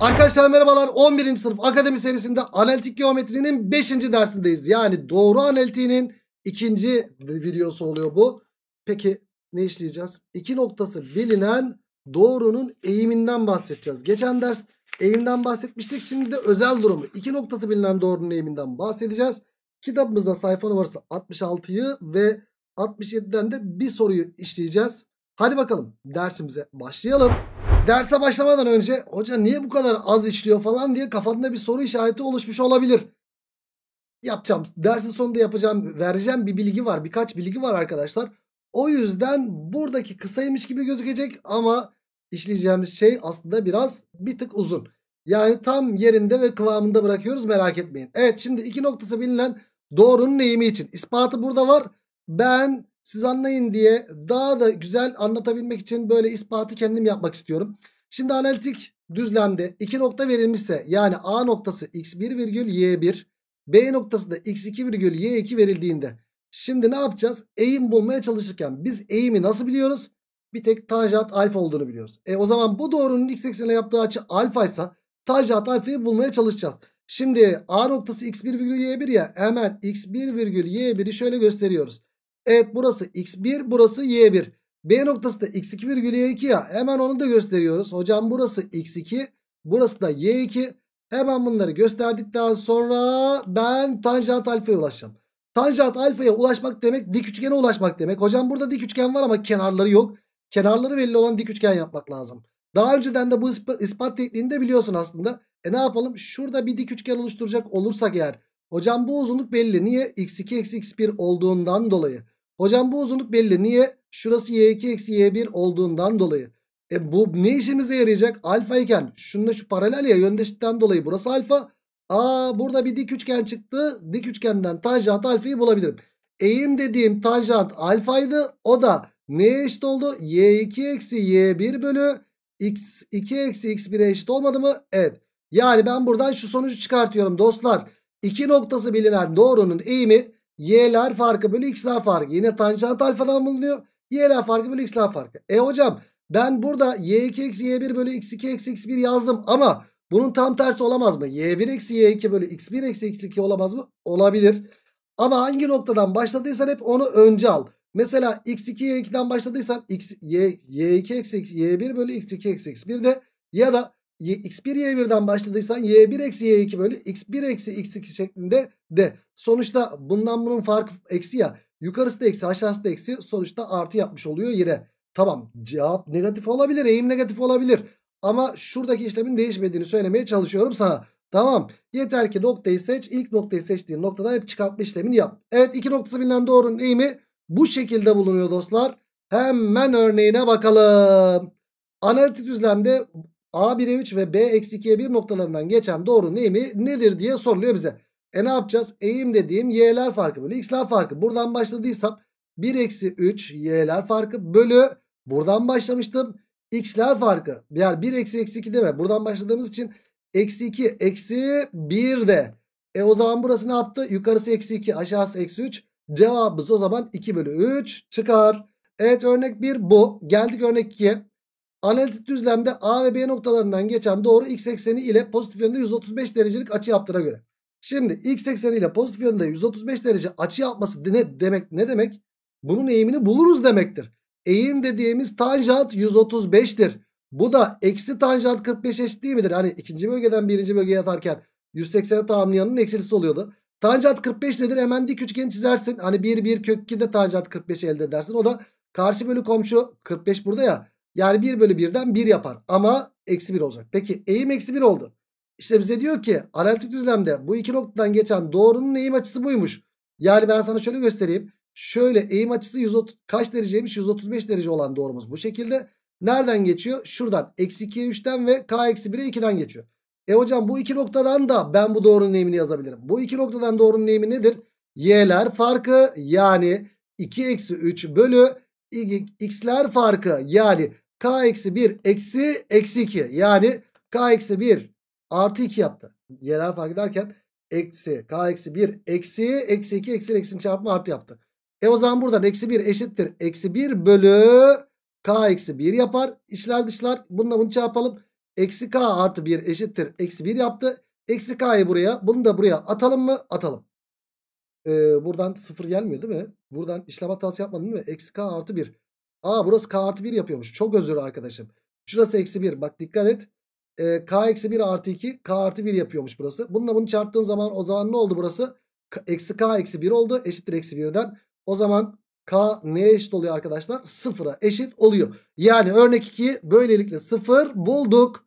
Arkadaşlar merhabalar 11. sınıf akademi serisinde analitik geometrinin 5. dersindeyiz. Yani doğru analitiğinin 2. videosu oluyor bu. Peki ne işleyeceğiz? İki noktası bilinen doğrunun eğiminden bahsedeceğiz. Geçen ders eğimden bahsetmiştik. Şimdi de özel durumu. İki noktası bilinen doğrunun eğiminden bahsedeceğiz. Kitabımızda sayfa numarası 66'yı ve 67'den de bir soruyu işleyeceğiz. Hadi bakalım dersimize başlayalım derse başlamadan önce hoca niye bu kadar az işliyor falan diye kafanda bir soru işareti oluşmuş olabilir. Yapacağım. Dersin sonunda yapacağım. Vereceğim bir bilgi var. Birkaç bilgi var arkadaşlar. O yüzden buradaki kısaymış gibi gözükecek ama işleyeceğimiz şey aslında biraz bir tık uzun. Yani tam yerinde ve kıvamında bırakıyoruz merak etmeyin. Evet şimdi iki noktası bilinen doğrunun eğimi için ispatı burada var. Ben siz anlayın diye daha da güzel anlatabilmek için böyle ispatı kendim yapmak istiyorum. Şimdi analitik düzlemde iki nokta verilmişse yani A noktası x1 virgül y1 B noktası da x2 virgül y2 verildiğinde şimdi ne yapacağız? Eğim bulmaya çalışırken biz eğimi nasıl biliyoruz? Bir tek tanjant alfa olduğunu biliyoruz. E o zaman bu doğrunun x eksenine yaptığı açı alfaysa tanjant alfayı bulmaya çalışacağız. Şimdi A noktası x1 virgül y1 ya hemen x1 virgül y1'i şöyle gösteriyoruz. Evet burası x1 burası y1. B noktası da x2 virgül y2 ya. Hemen onu da gösteriyoruz. Hocam burası x2 burası da y2. Hemen bunları gösterdikten sonra ben tanjant alfaya ulaşacağım. Tanjant alfaya ulaşmak demek dik üçgene ulaşmak demek. Hocam burada dik üçgen var ama kenarları yok. Kenarları belli olan dik üçgen yapmak lazım. Daha önceden de bu ispat tekniğini de biliyorsun aslında. E ne yapalım? Şurada bir dik üçgen oluşturacak olursak eğer. Hocam bu uzunluk belli. Niye? x2 eksi x1 olduğundan dolayı. Hocam bu uzunluk belli. Niye? Şurası y2 eksi y1 olduğundan dolayı. E bu ne işimize yarayacak? Alfa iken şununla şu paralel ya yöndeşlikten dolayı burası alfa. Aa burada bir dik üçgen çıktı. Dik üçgenden tanjant alfayı bulabilirim. Eğim dediğim tanjant alfaydı. O da neye eşit oldu? y2 eksi y1 bölü x2 eksi x1'e eşit olmadı mı? Evet. Yani ben buradan şu sonucu çıkartıyorum dostlar. İki noktası bilinen doğrunun eğimi Y'ler farkı bölü x'ler farkı. Yine tanjant alfadan bulunuyor. Y'ler farkı bölü x'ler farkı. E hocam ben burada y2 eksi y1 bölü x2 eksi x1 yazdım ama bunun tam tersi olamaz mı? y1 eksi y2 bölü x1 eksi x2 olamaz mı? Olabilir. Ama hangi noktadan başladıysan hep onu önce al. Mesela x2 y2'den başladıysan x, y, y2 eksi y1 bölü x2 eksi x1 de ya da x1 y1'den başladıysan y1 eksi y2 bölü x1 eksi x2 şeklinde de sonuçta bundan bunun farkı eksi ya yukarısı da eksi aşağısı da eksi sonuçta artı yapmış oluyor yine. Tamam cevap negatif olabilir eğim negatif olabilir ama şuradaki işlemin değişmediğini söylemeye çalışıyorum sana. Tamam yeter ki noktayı seç ilk noktayı seçtiğin noktadan hep çıkartma işlemini yap. Evet iki noktası bilinen doğrunun eğimi bu şekilde bulunuyor dostlar. Hemen örneğine bakalım. Analitik düzlemde A1'e 3 ve B-2'ye 1 noktalarından geçen doğru neyimi nedir diye soruluyor bize. E ne yapacağız? Eğim dediğim y'ler farkı bölü x'ler farkı. Buradan başladıysam 1 eksi 3 y'ler farkı bölü buradan başlamıştım x'ler farkı. Yani 1 eksi eksi 2 deme. Buradan başladığımız için eksi 2 eksi 1 de. E o zaman burası ne yaptı? Yukarısı eksi 2 aşağısı eksi 3. Cevabımız o zaman 2 bölü 3 çıkar. Evet örnek 1 bu. Geldik örnek 2'ye. Analitik düzlemde A ve B noktalarından geçen doğru x ekseni ile pozitif yönde 135 derecelik açı yaptığına göre. Şimdi x ekseni ile pozitif yönde 135 derece açı yapması ne demek? Ne demek? Bunun eğimini buluruz demektir. Eğim dediğimiz tanjant 135'tir. Bu da eksi tanjant 45 eşit değil midir? Hani ikinci bölgeden birinci bölgeye atarken 180'e tamamlayanın eksilisi oluyordu. Tanjant 45 nedir? Hemen dik üçgeni çizersin. Hani 1 1 kök 2 tanjant 45 elde edersin. O da karşı bölü komşu 45 burada ya. Yani 1 bölü 1'den 1 yapar. Ama eksi 1 olacak. Peki eğim eksi 1 oldu. İşte bize diyor ki analitik düzlemde bu iki noktadan geçen doğrunun eğim açısı buymuş. Yani ben sana şöyle göstereyim. Şöyle eğim açısı 130, kaç dereceymiş? 135 derece olan doğrumuz bu şekilde. Nereden geçiyor? Şuradan. Eksi 2'ye 3'ten ve k eksi 1'e 2'den geçiyor. E hocam bu iki noktadan da ben bu doğrunun eğimini yazabilirim. Bu iki noktadan doğrunun eğimi nedir? Y'ler farkı yani 2 eksi 3 bölü x'ler farkı yani K eksi 1 eksi eksi 2. Yani K eksi 1 artı 2 yaptı. Yerel fark ederken eksi K eksi 1 eksi eksi 2 eksi eksi'nin çarpımı artı yaptı. E o zaman buradan eksi 1 eşittir. Eksi 1 bölü K eksi 1 yapar. İçler dışlar. Bununla bunu çarpalım. Eksi K artı 1 eşittir. Eksi 1 yaptı. Eksi K'yı buraya. Bunu da buraya atalım mı? Atalım. Ee, buradan sıfır gelmiyor değil mi? Buradan işlem hatası yapmadın değil mi? Eksi K artı 1. Aa burası k artı 1 yapıyormuş. Çok özür arkadaşım. Şurası eksi 1. Bak dikkat et. Ee, k eksi 1 artı 2. K artı 1 yapıyormuş burası. Bununla bunu çarptığım zaman o zaman ne oldu burası? K, eksi k eksi 1 oldu. Eşittir eksi 1'den. O zaman k neye eşit oluyor arkadaşlar? Sıfıra eşit oluyor. Yani örnek 2'yi böylelikle sıfır bulduk.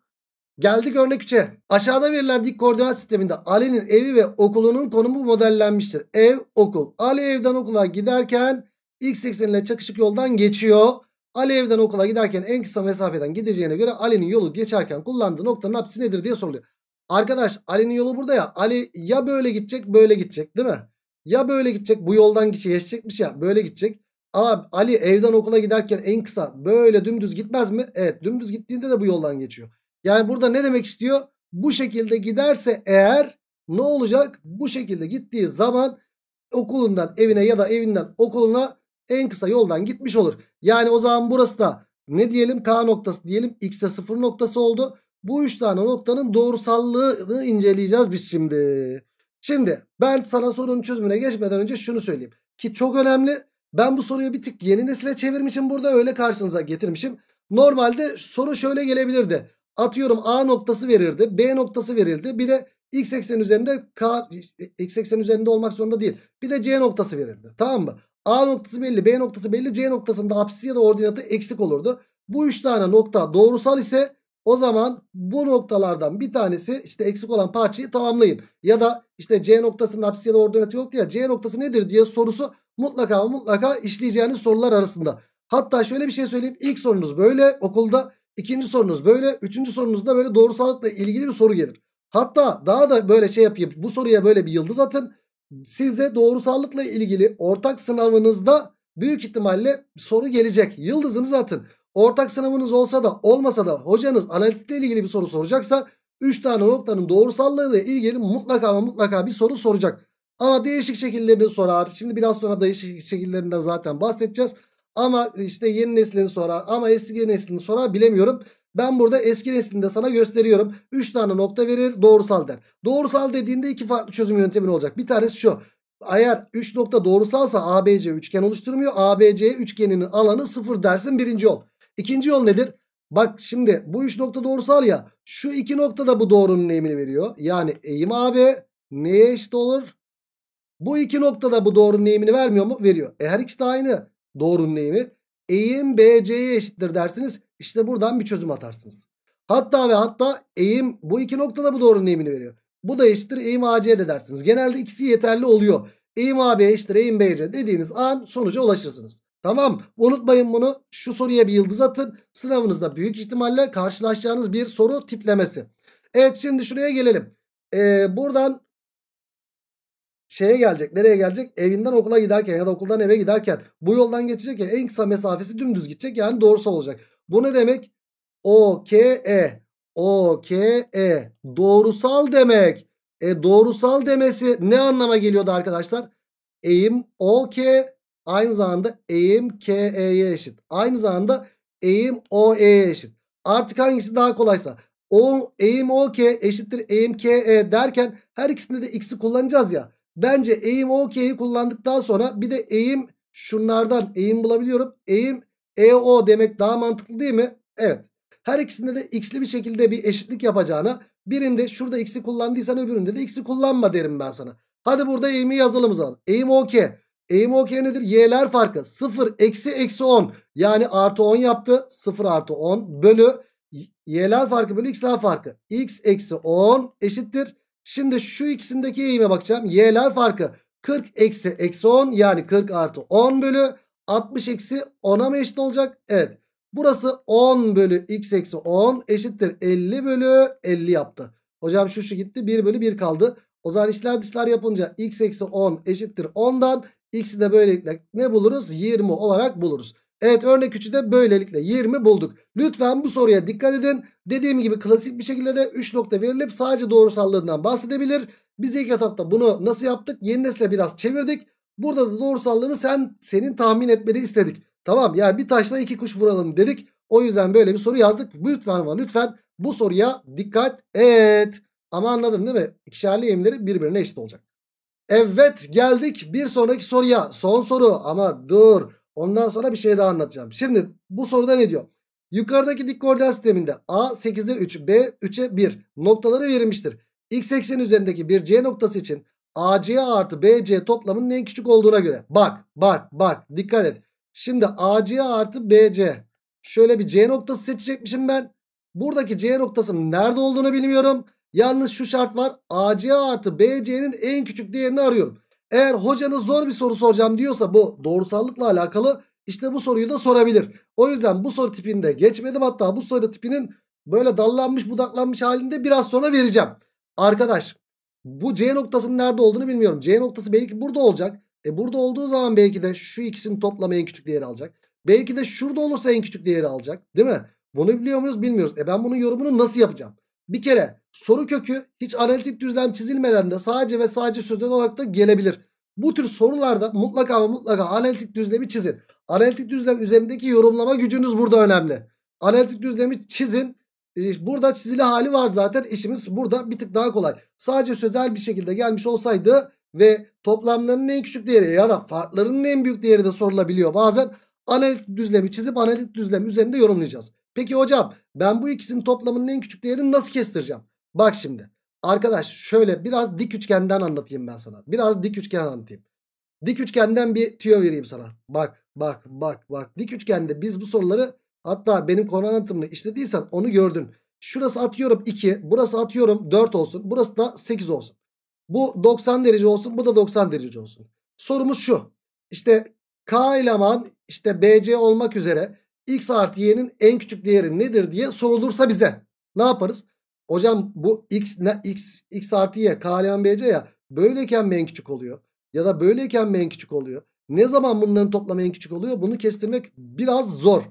Geldik örnek 3'e. Aşağıda verilen dik koordinat sisteminde Ali'nin evi ve okulunun konumu modellenmiştir. Ev, okul. Ali evden okula giderken X eksenine çakışık yoldan geçiyor. Ali evden okula giderken en kısa mesafeden gideceğine göre Ali'nin yolu geçerken kullandığı noktanın apsisi nedir diye soruluyor. Arkadaş Ali'nin yolu burada ya. Ali ya böyle gidecek böyle gidecek değil mi? Ya böyle gidecek bu yoldan geçecekmiş ya böyle gidecek. Abi Ali evden okula giderken en kısa böyle dümdüz gitmez mi? Evet dümdüz gittiğinde de bu yoldan geçiyor. Yani burada ne demek istiyor? Bu şekilde giderse eğer ne olacak? Bu şekilde gittiği zaman okulundan evine ya da evinden okuluna en kısa yoldan gitmiş olur. Yani o zaman burası da ne diyelim K noktası diyelim X'e 0 noktası oldu. Bu üç tane noktanın doğrusallığını inceleyeceğiz biz şimdi. Şimdi ben sana sorunun çözümüne geçmeden önce şunu söyleyeyim. Ki çok önemli. Ben bu soruyu bir tık yeni nesile çevirmişim. Burada öyle karşınıza getirmişim. Normalde soru şöyle gelebilirdi. Atıyorum A noktası verirdi. B noktası verildi. Bir de x eksen üzerinde K x eksen üzerinde olmak zorunda değil. Bir de C noktası verildi. Tamam mı? A noktası belli, B noktası belli, C noktasında apsisi ya da ordinatı eksik olurdu. Bu üç tane nokta doğrusal ise o zaman bu noktalardan bir tanesi işte eksik olan parçayı tamamlayın. Ya da işte C noktasının apsisi ya da ordinatı yok ya C noktası nedir diye sorusu mutlaka mutlaka işleyeceğiniz sorular arasında. Hatta şöyle bir şey söyleyeyim. İlk sorunuz böyle okulda, ikinci sorunuz böyle, üçüncü sorunuzda böyle doğrusallıkla ilgili bir soru gelir. Hatta daha da böyle şey yapayım. Bu soruya böyle bir yıldız atın size doğrusallıkla ilgili ortak sınavınızda büyük ihtimalle soru gelecek. Yıldızınızı atın. Ortak sınavınız olsa da olmasa da hocanız analitikle ilgili bir soru soracaksa 3 tane noktanın doğrusallığıyla ilgili mutlaka ama mutlaka bir soru soracak. Ama değişik şekillerini sorar. Şimdi biraz sonra değişik şekillerinden zaten bahsedeceğiz. Ama işte yeni neslini sorar ama eski neslini sorar bilemiyorum. Ben burada eski neslinde sana gösteriyorum. 3 tane nokta verir doğrusal der. Doğrusal dediğinde iki farklı çözüm yöntemi olacak. Bir tanesi şu. Eğer 3 nokta doğrusalsa ABC üçgen oluşturmuyor. ABC üçgeninin alanı 0 dersin birinci yol. İkinci yol nedir? Bak şimdi bu 3 nokta doğrusal ya. Şu iki nokta da bu doğrunun eğimini veriyor. Yani eğim AB neye eşit olur? Bu iki nokta da bu doğrunun eğimini vermiyor mu? Veriyor. E her ikisi de aynı doğrunun eğimi. Eğim BC'ye eşittir dersiniz. İşte buradan bir çözüm atarsınız. Hatta ve hatta eğim bu iki noktada bu doğrunun eğimini veriyor. Bu da eşittir eğim AC de dersiniz. Genelde ikisi yeterli oluyor. Eğim AB eşittir eğim BC dediğiniz an sonuca ulaşırsınız. Tamam unutmayın bunu şu soruya bir yıldız atın. Sınavınızda büyük ihtimalle karşılaşacağınız bir soru tiplemesi. Evet şimdi şuraya gelelim. Ee, buradan şeye gelecek nereye gelecek evinden okula giderken ya da okuldan eve giderken bu yoldan geçecek ya en kısa mesafesi dümdüz gidecek yani doğrusu olacak. Bu ne demek? OKE. OKE. Doğrusal demek. E doğrusal demesi ne anlama geliyordu arkadaşlar? Eğim OK aynı zamanda eğim KE'ye eşit. Aynı zamanda eğim OE'ye eşit. Artık hangisi daha kolaysa o eğim OK eşittir eğim KE derken her ikisinde de x'i kullanacağız ya. Bence eğim OK'yi kullandıktan sonra bir de eğim şunlardan eğim bulabiliyorum. Eğim EO demek daha mantıklı değil mi? Evet. Her ikisinde de x'li bir şekilde bir eşitlik yapacağına birinde şurada x'i kullandıysan öbüründe de x'i kullanma derim ben sana. Hadi burada eğimi yazalım zaman. Eğim OK. Eğim OK nedir? Y'ler farkı. 0 eksi eksi 10. Yani artı 10 yaptı. 0 artı 10 bölü y'ler farkı bölü x'ler farkı. x eksi 10 eşittir. Şimdi şu ikisindeki eğime bakacağım. Y'ler farkı 40 eksi eksi 10 yani 40 artı 10 bölü 60 eksi 10'a mı eşit olacak? Evet. Burası 10 bölü x eksi 10 eşittir 50 bölü 50 yaptı. Hocam şu şu gitti 1 bölü 1 kaldı. O zaman işler dışlar yapınca x eksi 10 eşittir 10'dan x'i de böylelikle ne buluruz? 20 olarak buluruz. Evet örnek 3'ü de böylelikle 20 bulduk. Lütfen bu soruya dikkat edin. Dediğim gibi klasik bir şekilde de 3 nokta verilip sadece doğrusallığından bahsedebilir. Biz ilk etapta bunu nasıl yaptık? Yeni nesle biraz çevirdik. Burada da doğrusallığını sen senin tahmin etmeni istedik. Tamam yani bir taşla iki kuş vuralım dedik. O yüzden böyle bir soru yazdık. Lütfen ama lütfen bu soruya dikkat et. Ama anladın değil mi? İkişerli eğimleri birbirine eşit olacak. Evet geldik bir sonraki soruya. Son soru ama dur. Ondan sonra bir şey daha anlatacağım. Şimdi bu soruda ne diyor? Yukarıdaki dik koordinat sisteminde A 8'e 3, B 3'e 1 noktaları verilmiştir. X ekseni üzerindeki bir C noktası için AC artı BC toplamının en küçük olduğuna göre. Bak bak bak dikkat et. Şimdi AC artı BC. Şöyle bir C noktası seçecekmişim ben. Buradaki C noktasının nerede olduğunu bilmiyorum. Yalnız şu şart var. AC artı BC'nin en küçük değerini arıyorum. Eğer hocanız zor bir soru soracağım diyorsa bu doğrusallıkla alakalı işte bu soruyu da sorabilir. O yüzden bu soru tipinde geçmedim. Hatta bu soru tipinin böyle dallanmış budaklanmış halinde biraz sonra vereceğim. Arkadaş bu C noktasının nerede olduğunu bilmiyorum. C noktası belki burada olacak. E burada olduğu zaman belki de şu ikisinin toplamı en küçük değeri alacak. Belki de şurada olursa en küçük değeri alacak. Değil mi? Bunu biliyor muyuz? Bilmiyoruz. E ben bunun yorumunu nasıl yapacağım? Bir kere soru kökü hiç analitik düzlem çizilmeden de sadece ve sadece sözlük olarak da gelebilir. Bu tür sorularda mutlaka ve mutlaka analitik düzlemi çizin. Analitik düzlem üzerindeki yorumlama gücünüz burada önemli. Analitik düzlemi çizin e, burada çizili hali var zaten. İşimiz burada bir tık daha kolay. Sadece sözel bir şekilde gelmiş olsaydı ve toplamlarının en küçük değeri ya da farklarının en büyük değeri de sorulabiliyor. Bazen analitik düzlemi çizip analitik düzlem üzerinde yorumlayacağız. Peki hocam ben bu ikisinin toplamının en küçük değerini nasıl kestireceğim? Bak şimdi arkadaş şöyle biraz dik üçgenden anlatayım ben sana. Biraz dik üçgen anlatayım. Dik üçgenden bir tüyo vereyim sana. Bak bak bak bak dik üçgende biz bu soruları Hatta benim konu anlatımını işlediysen onu gördün. Şurası atıyorum 2. Burası atıyorum 4 olsun. Burası da 8 olsun. Bu 90 derece olsun. Bu da 90 derece olsun. Sorumuz şu. İşte K eleman işte BC olmak üzere X artı Y'nin en küçük değeri nedir diye sorulursa bize ne yaparız? Hocam bu X, ne, X, X artı Y K eleman BC ya böyleyken mi en küçük oluyor? Ya da böyleyken mi en küçük oluyor? Ne zaman bunların toplamı en küçük oluyor? Bunu kestirmek biraz zor.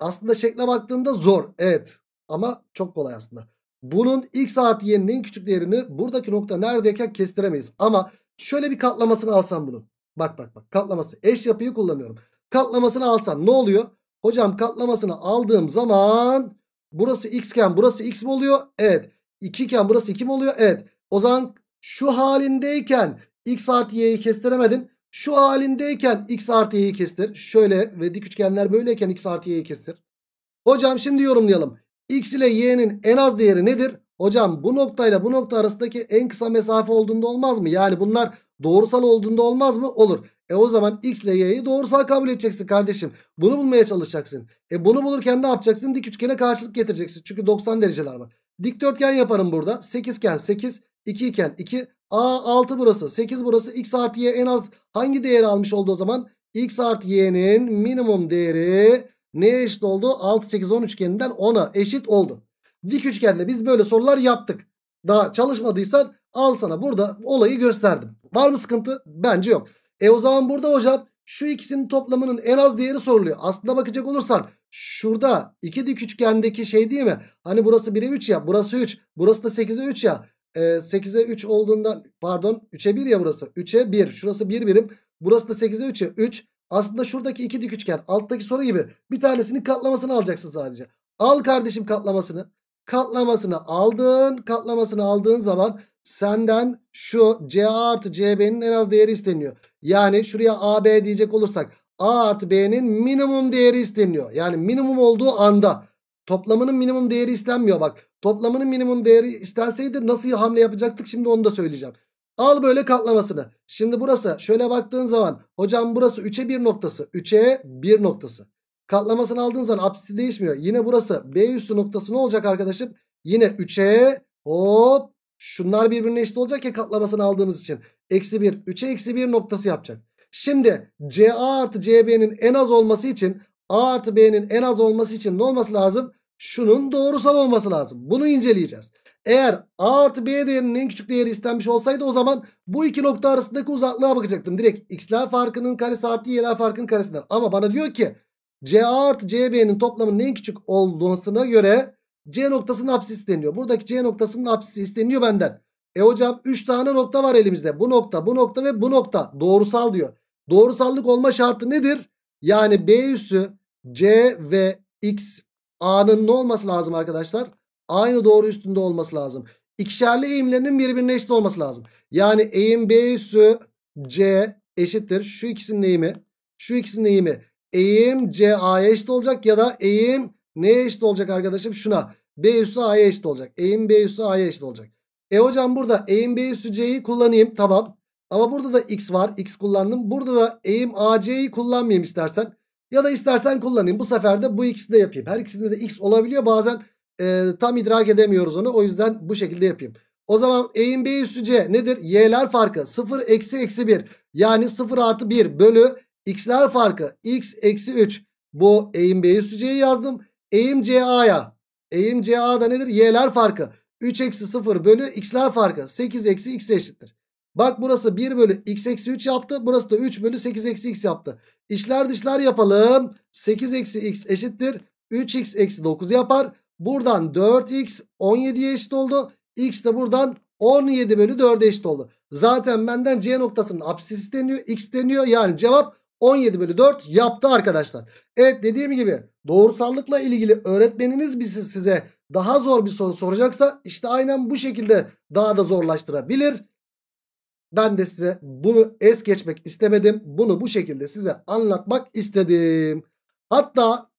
Aslında şekle baktığında zor. Evet ama çok kolay aslında. Bunun x artı y'nin en küçük değerini buradaki nokta neredeyken kestiremeyiz. Ama şöyle bir katlamasını alsam bunu. Bak bak bak katlaması. Eş yapıyı kullanıyorum. Katlamasını alsam ne oluyor? Hocam katlamasını aldığım zaman burası x iken burası x mi oluyor? Evet. 2 iken burası 2 mi oluyor? Evet. O zaman şu halindeyken x artı y'yi kestiremedin. Şu halindeyken x artı y'yi kestir. Şöyle ve dik üçgenler böyleyken x artı y'yi kestir. Hocam şimdi yorumlayalım. x ile y'nin en az değeri nedir? Hocam bu noktayla bu nokta arasındaki en kısa mesafe olduğunda olmaz mı? Yani bunlar doğrusal olduğunda olmaz mı? Olur. E o zaman x ile y'yi doğrusal kabul edeceksin kardeşim. Bunu bulmaya çalışacaksın. E bunu bulurken ne yapacaksın? Dik üçgene karşılık getireceksin. Çünkü 90 dereceler var. Dikdörtgen yaparım burada. 8 iken 8, 2 iken 2. A 6 burası, 8 burası. X artı Y en az hangi değeri almış oldu o zaman? X artı Y'nin minimum değeri neye eşit oldu? 6, 8, 10 üçgeninden 10'a eşit oldu. Dik üçgende biz böyle sorular yaptık. Daha çalışmadıysan al sana burada olayı gösterdim. Var mı sıkıntı? Bence yok. E o zaman burada hocam şu ikisinin toplamının en az değeri soruluyor. Aslında bakacak olursan Şurada iki dik üçgendeki şey değil mi? Hani burası 1'e 3 ya burası 3. Burası da 8'e 3 ya. E, 8'e 3 olduğundan pardon 3'e 1 ya burası. 3'e 1 şurası 1 bir birim. Burası da 8'e 3 ya 3. Aslında şuradaki iki dik üçgen alttaki soru gibi bir tanesinin katlamasını alacaksın sadece. Al kardeşim katlamasını. Katlamasını aldın. Katlamasını aldığın zaman senden şu CA artı CB'nin en az değeri isteniyor. Yani şuraya AB diyecek olursak A artı B'nin minimum değeri isteniyor. Yani minimum olduğu anda toplamının minimum değeri istenmiyor bak. Toplamının minimum değeri istenseydi nasıl hamle yapacaktık şimdi onu da söyleyeceğim. Al böyle katlamasını. Şimdi burası şöyle baktığın zaman hocam burası 3'e 1 noktası. 3'e 1 noktası. Katlamasını aldığın zaman apsisi değişmiyor. Yine burası B üstü noktası ne olacak arkadaşım? Yine 3'e hop şunlar birbirine eşit olacak ya katlamasını aldığımız için. Eksi 1 3'e eksi 1 noktası yapacak. Şimdi CA artı CB'nin en az olması için A artı B'nin en az olması için ne olması lazım? Şunun doğrusal olması lazım. Bunu inceleyeceğiz. Eğer A artı B değerinin en küçük değeri istenmiş olsaydı o zaman bu iki nokta arasındaki uzaklığa bakacaktım. Direkt x'ler farkının karesi artı y'ler farkının karesinden. Ama bana diyor ki CA artı CB'nin toplamının en küçük olduğuna göre C noktasının apsisi isteniyor. Buradaki C noktasının apsisi isteniyor benden. E hocam 3 tane nokta var elimizde. Bu nokta, bu nokta ve bu nokta doğrusal diyor. Doğrusallık olma şartı nedir? Yani B üssü C ve X A'nın ne olması lazım arkadaşlar? Aynı doğru üstünde olması lazım. İkişerli eğimlerinin birbirine eşit olması lazım. Yani eğim B üssü C eşittir. Şu ikisinin eğimi. Şu ikisinin eğimi. Eğim C A'ya eşit olacak ya da eğim neye eşit olacak arkadaşım? Şuna. B üssü A'ya eşit olacak. Eğim B üssü A'ya eşit olacak. E hocam burada eğim B üssü C'yi kullanayım. Tamam. Ama burada da x var. X kullandım. Burada da eğim AC'yi kullanmayayım istersen. Ya da istersen kullanayım. Bu sefer de bu ikisini de yapayım. Her ikisinde de x olabiliyor. Bazen e, tam idrak edemiyoruz onu. O yüzden bu şekilde yapayım. O zaman eğim B üstü C nedir? Y'ler farkı 0 eksi eksi 1. Yani 0 artı 1 bölü x'ler farkı x eksi 3. Bu eğim B üstü C'yi yazdım. Eğim CA'ya. Eğim CA'da nedir? Y'ler farkı. 3 eksi 0 bölü x'ler farkı. 8 eksi x eşittir. Bak burası 1 bölü x eksi 3 yaptı. Burası da 3 bölü 8 eksi x yaptı. İşler dışlar yapalım. 8 eksi x eşittir. 3x eksi 9 yapar. Buradan 4x 17'ye eşit oldu. X de buradan 17 bölü 4'e eşit oldu. Zaten benden C noktasının apsisi deniyor. X deniyor. Yani cevap 17 bölü 4 yaptı arkadaşlar. Evet dediğim gibi doğrusallıkla ilgili öğretmeniniz bizi size daha zor bir soru soracaksa işte aynen bu şekilde daha da zorlaştırabilir. Ben de size bunu es geçmek istemedim. Bunu bu şekilde size anlatmak istedim. Hatta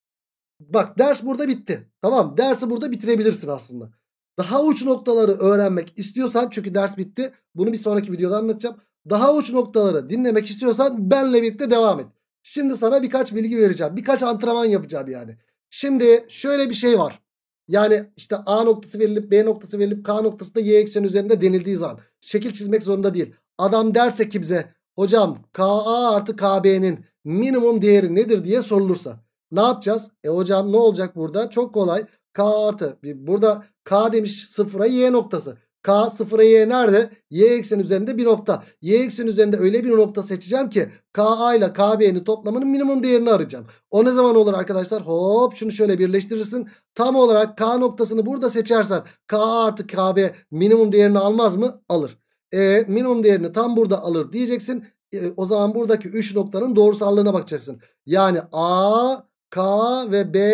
bak ders burada bitti. Tamam dersi burada bitirebilirsin aslında. Daha uç noktaları öğrenmek istiyorsan çünkü ders bitti. Bunu bir sonraki videoda anlatacağım. Daha uç noktaları dinlemek istiyorsan benle birlikte devam et. Şimdi sana birkaç bilgi vereceğim. Birkaç antrenman yapacağım yani. Şimdi şöyle bir şey var. Yani işte A noktası verilip B noktası verilip K noktası da Y ekseni üzerinde denildiği zaman şekil çizmek zorunda değil. Adam derse ki bize hocam KA artı KB'nin minimum değeri nedir diye sorulursa ne yapacağız? E hocam ne olacak burada? Çok kolay. K artı. Burada K demiş sıfıra Y noktası. K sıfıra Y nerede? Y eksen üzerinde bir nokta. Y eksen üzerinde öyle bir nokta seçeceğim ki KA ile KB'nin toplamının minimum değerini arayacağım. O ne zaman olur arkadaşlar? Hop şunu şöyle birleştirirsin. Tam olarak K noktasını burada seçersen KA artı KB minimum değerini almaz mı? Alır. E, minimum değerini tam burada alır diyeceksin. E, o zaman buradaki 3 noktanın doğrusallığına bakacaksın. Yani A, K ve B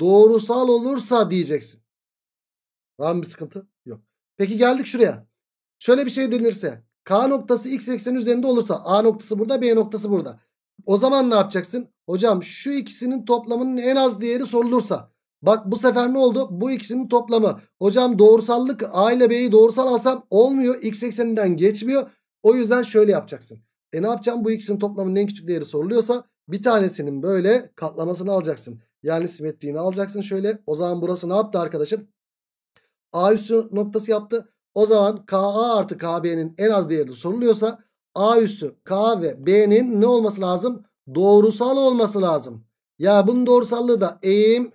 doğrusal olursa diyeceksin. Var mı bir sıkıntı? Yok. Peki geldik şuraya. Şöyle bir şey denirse K noktası x ekseni üzerinde olursa A noktası burada B noktası burada. O zaman ne yapacaksın? Hocam şu ikisinin toplamının en az değeri sorulursa Bak bu sefer ne oldu? Bu ikisinin toplamı. Hocam doğrusallık A ile B'yi doğrusal alsam olmuyor. X ekseninden geçmiyor. O yüzden şöyle yapacaksın. E ne yapacağım? Bu ikisinin toplamının en küçük değeri soruluyorsa bir tanesinin böyle katlamasını alacaksın. Yani simetriğini alacaksın şöyle. O zaman burası ne yaptı arkadaşım? A üssü noktası yaptı. O zaman KA artı KB'nin en az değeri soruluyorsa A üssü K ve B'nin ne olması lazım? Doğrusal olması lazım. Ya bunun doğrusallığı da eğim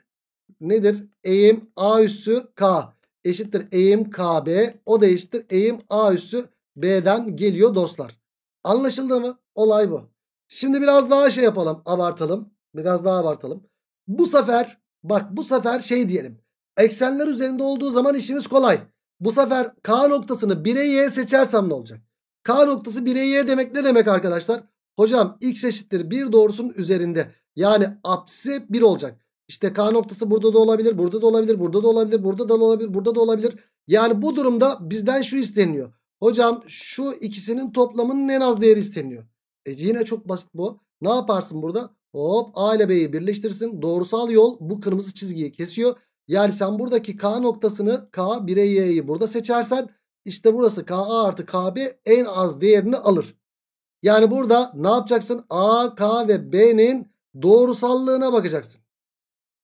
nedir? Eğim A üssü K eşittir eğim KB. O da eşittir eğim A üssü B'den geliyor dostlar. Anlaşıldı mı? Olay bu. Şimdi biraz daha şey yapalım. Abartalım. Biraz daha abartalım. Bu sefer bak bu sefer şey diyelim. Eksenler üzerinde olduğu zaman işimiz kolay. Bu sefer K noktasını 1'e Y seçersem ne olacak? K noktası 1'e Y demek ne demek arkadaşlar? Hocam x eşittir 1 doğrusunun üzerinde. Yani apsisi 1 olacak. İşte K noktası burada da olabilir, burada da olabilir, burada da olabilir, burada da olabilir, burada da olabilir. Yani bu durumda bizden şu isteniyor. Hocam şu ikisinin toplamının en az değeri isteniyor. E yine çok basit bu. Ne yaparsın burada? Hop A ile B'yi birleştirsin. Doğrusal yol bu kırmızı çizgiyi kesiyor. Yani sen buradaki K noktasını K 1'e Y'yi burada seçersen işte burası KA artı KB en az değerini alır. Yani burada ne yapacaksın? A, K ve B'nin doğrusallığına bakacaksın.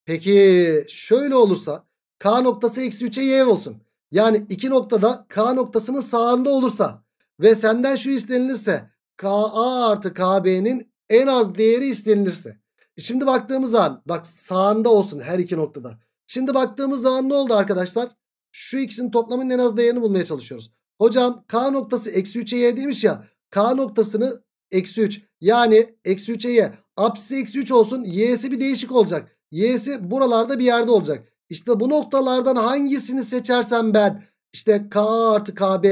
Peki şöyle olursa k noktası eksi 3'e y olsun. Yani iki noktada k noktasının sağında olursa ve senden şu istenilirse ka artı kb'nin en az değeri istenilirse. E şimdi baktığımız zaman bak sağında olsun her iki noktada. Şimdi baktığımız zaman ne oldu arkadaşlar? Şu ikisinin toplamının en az değerini bulmaya çalışıyoruz. Hocam k noktası eksi 3'e y demiş ya. K noktasını eksi 3 yani eksi 3'e y. Apsisi eksi 3 olsun y'si bir değişik olacak. Y'si buralarda bir yerde olacak. İşte bu noktalardan hangisini seçersem ben işte K artı KB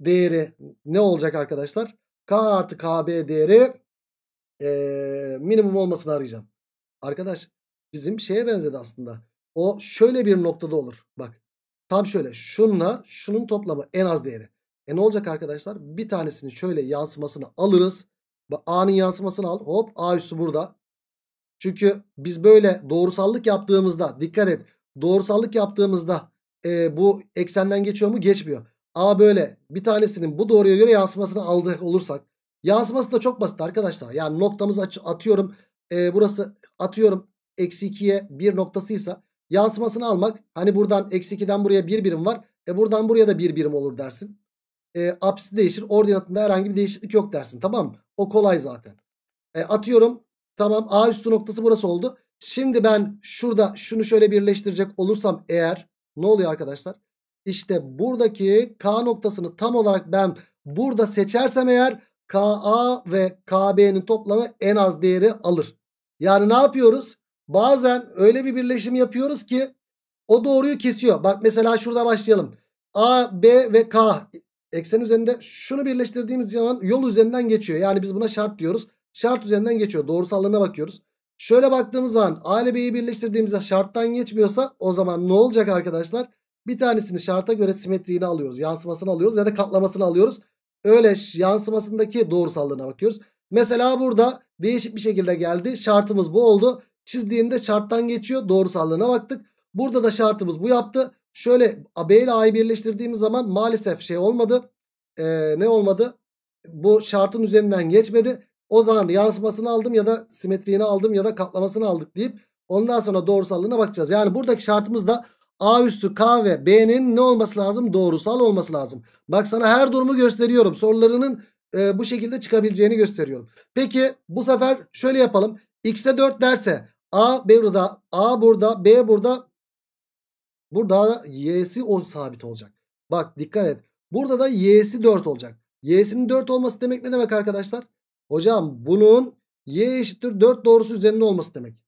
değeri ne olacak arkadaşlar? K artı KB değeri e, minimum olmasını arayacağım. Arkadaş bizim şeye benzedi aslında. O şöyle bir noktada olur. Bak tam şöyle şunla şunun toplamı en az değeri. E ne olacak arkadaşlar? Bir tanesini şöyle yansımasını alırız. A'nın yansımasını al. Hop A üssü burada. Çünkü biz böyle doğrusallık yaptığımızda dikkat et doğrusallık yaptığımızda e, bu eksenden geçiyor mu? Geçmiyor. A böyle bir tanesinin bu doğruya göre yansımasını aldık olursak yansıması da çok basit arkadaşlar. Yani noktamızı atıyorum e, burası atıyorum eksi 2'ye bir noktasıysa yansımasını almak hani buradan eksi 2'den buraya bir birim var. E buradan buraya da bir birim olur dersin. E, apsisi değişir. Ordinatında herhangi bir değişiklik yok dersin. Tamam mı? O kolay zaten. E, atıyorum Tamam A üstü noktası burası oldu. Şimdi ben şurada şunu şöyle birleştirecek olursam eğer ne oluyor arkadaşlar? İşte buradaki K noktasını tam olarak ben burada seçersem eğer KA ve KB'nin toplamı en az değeri alır. Yani ne yapıyoruz? Bazen öyle bir birleşim yapıyoruz ki o doğruyu kesiyor. Bak mesela şurada başlayalım. A, B ve K eksen üzerinde şunu birleştirdiğimiz zaman yol üzerinden geçiyor. Yani biz buna şart diyoruz. Şart üzerinden geçiyor. Doğrusallarına bakıyoruz. Şöyle baktığımız zaman A ile B'yi birleştirdiğimizde şarttan geçmiyorsa o zaman ne olacak arkadaşlar? Bir tanesini şarta göre simetriğini alıyoruz. Yansımasını alıyoruz ya da katlamasını alıyoruz. Öyle yansımasındaki doğrusallığına bakıyoruz. Mesela burada değişik bir şekilde geldi. Şartımız bu oldu. Çizdiğimde şarttan geçiyor. Doğrusallığına baktık. Burada da şartımız bu yaptı. Şöyle B ile A'yı birleştirdiğimiz zaman maalesef şey olmadı. Ee, ne olmadı? Bu şartın üzerinden geçmedi. O zaman yansımasını aldım ya da simetriğini aldım ya da katlamasını aldık deyip ondan sonra doğrusalına bakacağız. Yani buradaki şartımız da A üstü K ve B'nin ne olması lazım? Doğrusal olması lazım. Bak sana her durumu gösteriyorum. Sorularının e, bu şekilde çıkabileceğini gösteriyorum. Peki bu sefer şöyle yapalım. X'e 4 derse A burada, A burada, B burada. Burada Y'si o sabit olacak. Bak dikkat et. Burada da Y'si 4 olacak. Y'sinin 4 olması demek ne demek arkadaşlar? Hocam bunun y eşittir 4 doğrusu üzerinde olması demek.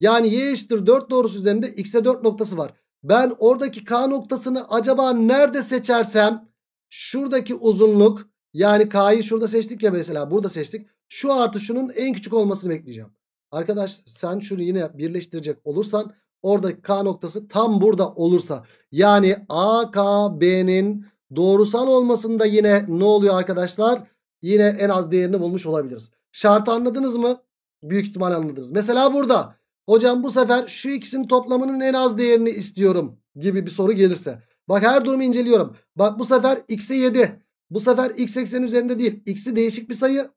Yani y eşittir 4 doğrusu üzerinde x'e 4 noktası var. Ben oradaki k noktasını acaba nerede seçersem şuradaki uzunluk yani k'yı şurada seçtik ya mesela burada seçtik. Şu artı şunun en küçük olmasını bekleyeceğim. Arkadaş sen şunu yine birleştirecek olursan oradaki k noktası tam burada olursa yani a k b'nin doğrusal olmasında yine ne oluyor arkadaşlar? yine en az değerini bulmuş olabiliriz. Şartı anladınız mı? Büyük ihtimal anladınız. Mesela burada hocam bu sefer şu ikisinin toplamının en az değerini istiyorum gibi bir soru gelirse. Bak her durumu inceliyorum. Bak bu sefer x'e 7. Bu sefer x eksenin üzerinde değil. X'i değişik bir sayı.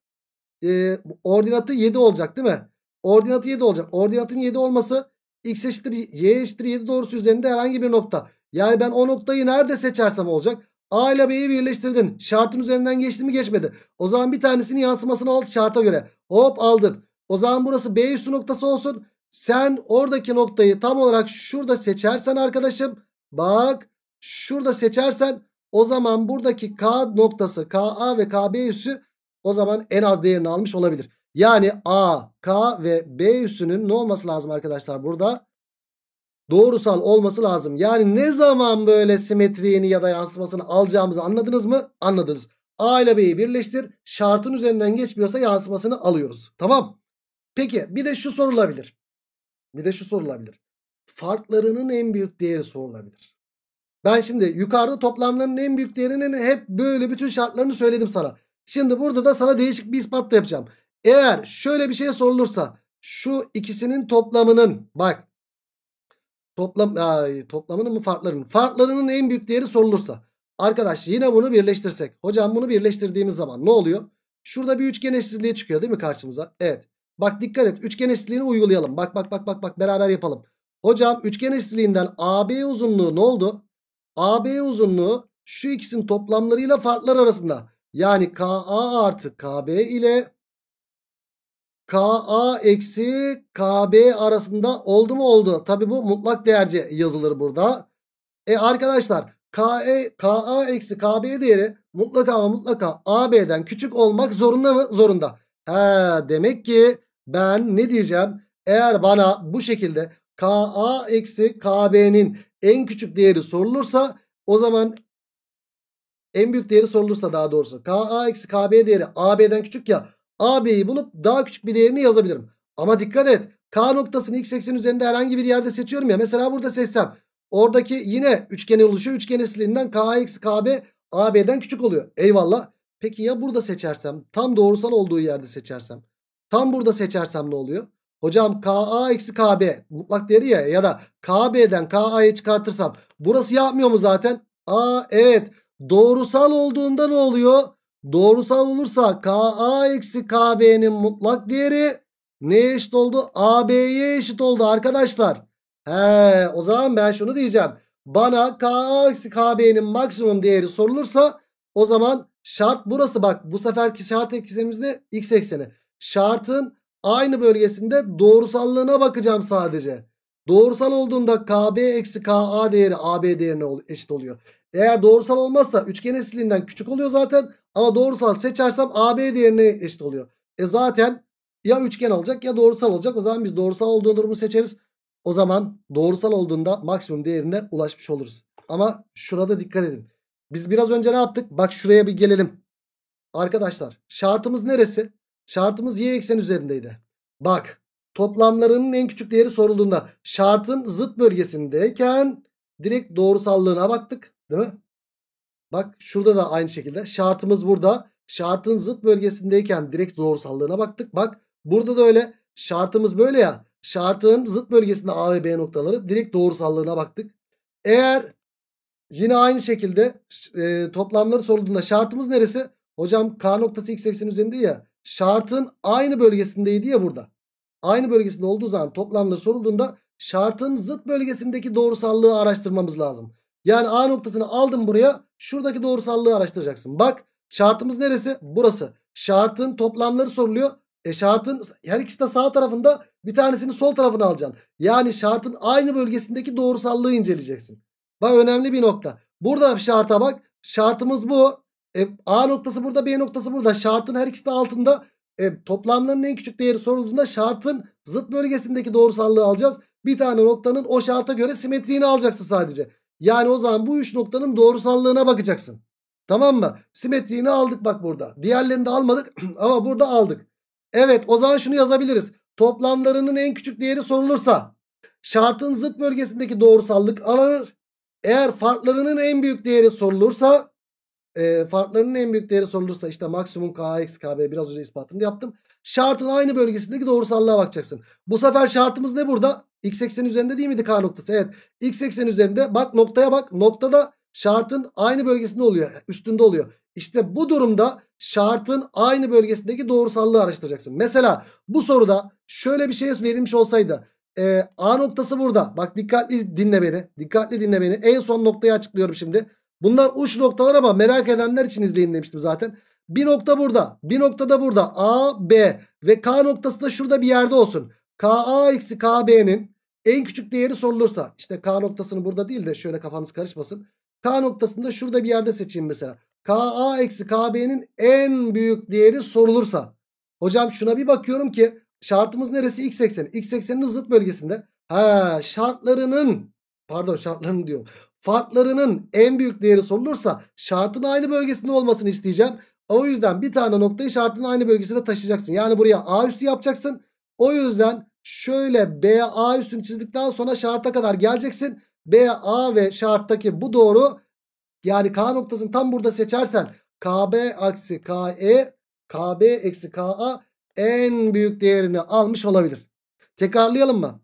Ee, ordinatı 7 olacak değil mi? Ordinatı 7 olacak. Ordinatın 7 olması x eşittir y eşittir 7 doğrusu üzerinde herhangi bir nokta. Yani ben o noktayı nerede seçersem olacak. A ile B'yi birleştirdin. Şartın üzerinden geçti mi geçmedi. O zaman bir tanesini yansımasını al şarta göre. Hop aldın. O zaman burası B üstü noktası olsun. Sen oradaki noktayı tam olarak şurada seçersen arkadaşım. Bak şurada seçersen o zaman buradaki K noktası KA ve KB üssü o zaman en az değerini almış olabilir. Yani A, K ve B üssünün ne olması lazım arkadaşlar burada? doğrusal olması lazım. Yani ne zaman böyle simetriğini ya da yansımasını alacağımızı anladınız mı? Anladınız. A ile B'yi birleştir. Şartın üzerinden geçmiyorsa yansımasını alıyoruz. Tamam. Peki bir de şu sorulabilir. Bir de şu sorulabilir. Farklarının en büyük değeri sorulabilir. Ben şimdi yukarıda toplamların en büyük değerinin hep böyle bütün şartlarını söyledim sana. Şimdi burada da sana değişik bir ispat da yapacağım. Eğer şöyle bir şey sorulursa şu ikisinin toplamının bak Toplam, ay, toplamını mı farklarını? Farklarının en büyük değeri sorulursa. Arkadaş yine bunu birleştirsek. Hocam bunu birleştirdiğimiz zaman ne oluyor? Şurada bir üçgen eşsizliği çıkıyor değil mi karşımıza? Evet. Bak dikkat et. Üçgen eşsizliğini uygulayalım. Bak bak bak bak bak beraber yapalım. Hocam üçgen eşsizliğinden AB uzunluğu ne oldu? AB uzunluğu şu ikisinin toplamlarıyla farklar arasında. Yani KA artı KB ile KA eksi KB arasında oldu mu oldu. Tabi bu mutlak değerce yazılır burada. E arkadaşlar KE, KA eksi KB değeri mutlaka ama mutlaka AB'den küçük olmak zorunda mı? Zorunda. He demek ki ben ne diyeceğim? Eğer bana bu şekilde KA eksi KB'nin en küçük değeri sorulursa o zaman en büyük değeri sorulursa daha doğrusu KA eksi KB değeri AB'den küçük ya AB'yi bulup daha küçük bir değerini yazabilirim. Ama dikkat et. K noktasını x eksen üzerinde herhangi bir yerde seçiyorum ya. Mesela burada seçsem. Oradaki yine üçgeni oluşuyor. Üçgen esiliğinden K x KB AB'den küçük oluyor. Eyvallah. Peki ya burada seçersem? Tam doğrusal olduğu yerde seçersem? Tam burada seçersem ne oluyor? Hocam KA eksi KB mutlak değeri ya ya da KB'den KA'yı çıkartırsam burası yapmıyor mu zaten? Aa evet doğrusal olduğunda ne oluyor? Doğrusal olursa KA eksi KB'nin mutlak değeri neye eşit oldu? AB'ye eşit oldu arkadaşlar. He, o zaman ben şunu diyeceğim. Bana KA eksi KB'nin maksimum değeri sorulursa o zaman şart burası bak. Bu seferki şart eksenimiz X ekseni. Şartın aynı bölgesinde doğrusallığına bakacağım sadece. Doğrusal olduğunda KB eksi KA değeri AB değerine eşit oluyor. Eğer doğrusal olmazsa üçgen esiliğinden küçük oluyor zaten. Ama doğrusal seçersem AB değerine eşit oluyor. E zaten ya üçgen olacak ya doğrusal olacak. O zaman biz doğrusal olduğu durumu seçeriz. O zaman doğrusal olduğunda maksimum değerine ulaşmış oluruz. Ama şurada dikkat edin. Biz biraz önce ne yaptık? Bak şuraya bir gelelim. Arkadaşlar şartımız neresi? Şartımız y eksen üzerindeydi. Bak toplamlarının en küçük değeri sorulduğunda şartın zıt bölgesindeyken direkt doğrusallığına baktık. Değil mi? Bak şurada da aynı şekilde şartımız burada. Şartın zıt bölgesindeyken direkt doğrusallığına baktık. Bak burada da öyle şartımız böyle ya. Şartın zıt bölgesinde A ve B noktaları direkt doğrusallığına baktık. Eğer yine aynı şekilde e, toplamları sorulduğunda şartımız neresi? Hocam K noktası x eksenin üzerinde ya. Şartın aynı bölgesindeydi ya burada. Aynı bölgesinde olduğu zaman toplamları sorulduğunda şartın zıt bölgesindeki doğrusallığı araştırmamız lazım. Yani A noktasını aldım buraya. Şuradaki doğrusallığı araştıracaksın. Bak şartımız neresi? Burası. Şartın toplamları soruluyor. E şartın her ikisi de sağ tarafında bir tanesini sol tarafına alacaksın. Yani şartın aynı bölgesindeki doğrusallığı inceleyeceksin. Bak önemli bir nokta. Burada şarta bak. Şartımız bu. E, A noktası burada B noktası burada. Şartın her ikisi de altında. E, toplamların en küçük değeri sorulduğunda şartın zıt bölgesindeki doğrusallığı alacağız. Bir tane noktanın o şarta göre simetriğini alacaksın sadece. Yani o zaman bu 3 noktanın doğrusallığına bakacaksın. Tamam mı? Simetriğini aldık bak burada. Diğerlerini de almadık ama burada aldık. Evet o zaman şunu yazabiliriz. Toplamlarının en küçük değeri sorulursa şartın zıt bölgesindeki doğrusallık aranır. Eğer farklarının en büyük değeri sorulursa e, farklarının en büyük değeri sorulursa işte maksimum k eksi kb biraz önce ispatını yaptım. Şartın aynı bölgesindeki doğrusallığa bakacaksın. Bu sefer şartımız ne burada? X ekseni üzerinde değil miydi K noktası? Evet. X ekseni üzerinde bak noktaya bak. Noktada şartın aynı bölgesinde oluyor. Üstünde oluyor. İşte bu durumda şartın aynı bölgesindeki doğrusallığı araştıracaksın. Mesela bu soruda şöyle bir şey verilmiş olsaydı. E, A noktası burada. Bak dikkatli dinle beni. Dikkatli dinle beni. En son noktayı açıklıyorum şimdi. Bunlar uç noktalar ama merak edenler için izleyin demiştim zaten. Bir nokta burada. Bir nokta da burada. A, B ve K noktası da şurada bir yerde olsun. KA eksi KB'nin en küçük değeri sorulursa işte K noktasını burada değil de şöyle kafanız karışmasın. K noktasında şurada bir yerde seçeyim mesela. KA eksi KB'nin en büyük değeri sorulursa. Hocam şuna bir bakıyorum ki şartımız neresi? X ekseni. X ekseninin zıt bölgesinde. Ha şartlarının pardon şartlarının diyor. Farklarının en büyük değeri sorulursa şartın aynı bölgesinde olmasını isteyeceğim. O yüzden bir tane noktayı şartın aynı bölgesine taşıyacaksın. Yani buraya A üstü yapacaksın. O yüzden Şöyle BA üstünü çizdikten sonra şarta kadar geleceksin. BA ve şarttaki bu doğru. Yani K noktasını tam burada seçersen KB aksi KE KB eksi KA e, en büyük değerini almış olabilir. Tekrarlayalım mı?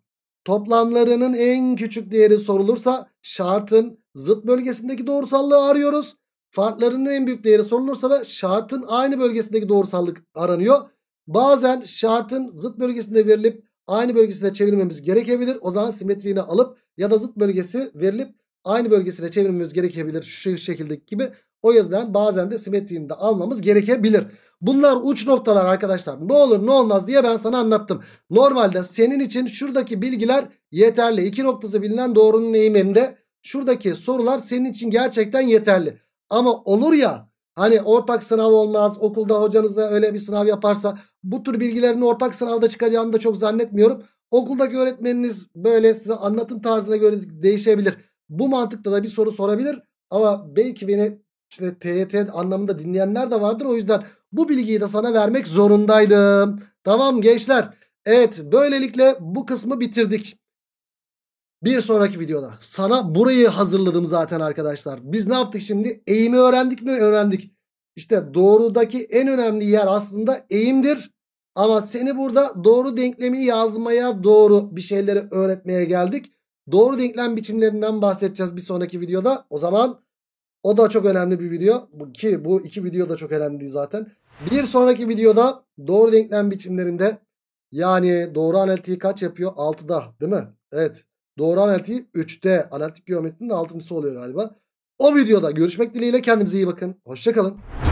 Toplamlarının en küçük değeri sorulursa şartın zıt bölgesindeki doğrusallığı arıyoruz. Farklarının en büyük değeri sorulursa da şartın aynı bölgesindeki doğrusallık aranıyor. Bazen şartın zıt bölgesinde verilip aynı bölgesine çevirmemiz gerekebilir. O zaman simetriğini alıp ya da zıt bölgesi verilip aynı bölgesine çevirmemiz gerekebilir. Şu şekilde gibi. O yüzden bazen de simetriğini de almamız gerekebilir. Bunlar uç noktalar arkadaşlar. Ne olur ne olmaz diye ben sana anlattım. Normalde senin için şuradaki bilgiler yeterli. İki noktası bilinen doğrunun eğiminde. Şuradaki sorular senin için gerçekten yeterli. Ama olur ya Hani ortak sınav olmaz okulda hocanız öyle bir sınav yaparsa bu tür bilgilerin ortak sınavda çıkacağını da çok zannetmiyorum. Okuldaki öğretmeniniz böyle size anlatım tarzına göre değişebilir. Bu mantıkta da bir soru sorabilir. Ama belki beni işte TYT anlamında dinleyenler de vardır. O yüzden bu bilgiyi de sana vermek zorundaydım. Tamam gençler. Evet böylelikle bu kısmı bitirdik. Bir sonraki videoda sana burayı hazırladım zaten arkadaşlar. Biz ne yaptık şimdi? Eğimi öğrendik mi? Öğrendik. İşte doğrudaki en önemli yer aslında eğimdir. Ama seni burada doğru denklemi yazmaya doğru bir şeyleri öğretmeye geldik. Doğru denklem biçimlerinden bahsedeceğiz bir sonraki videoda. O zaman o da çok önemli bir video. Ki bu iki video da çok önemli zaten. Bir sonraki videoda doğru denklem biçimlerinde yani doğru analitiği kaç yapıyor? 6'da değil mi? Evet. Doğru analitiği 3'te. Analitik geometrinin 6.sı oluyor galiba. O videoda görüşmek dileğiyle kendinize iyi bakın. Hoşçakalın.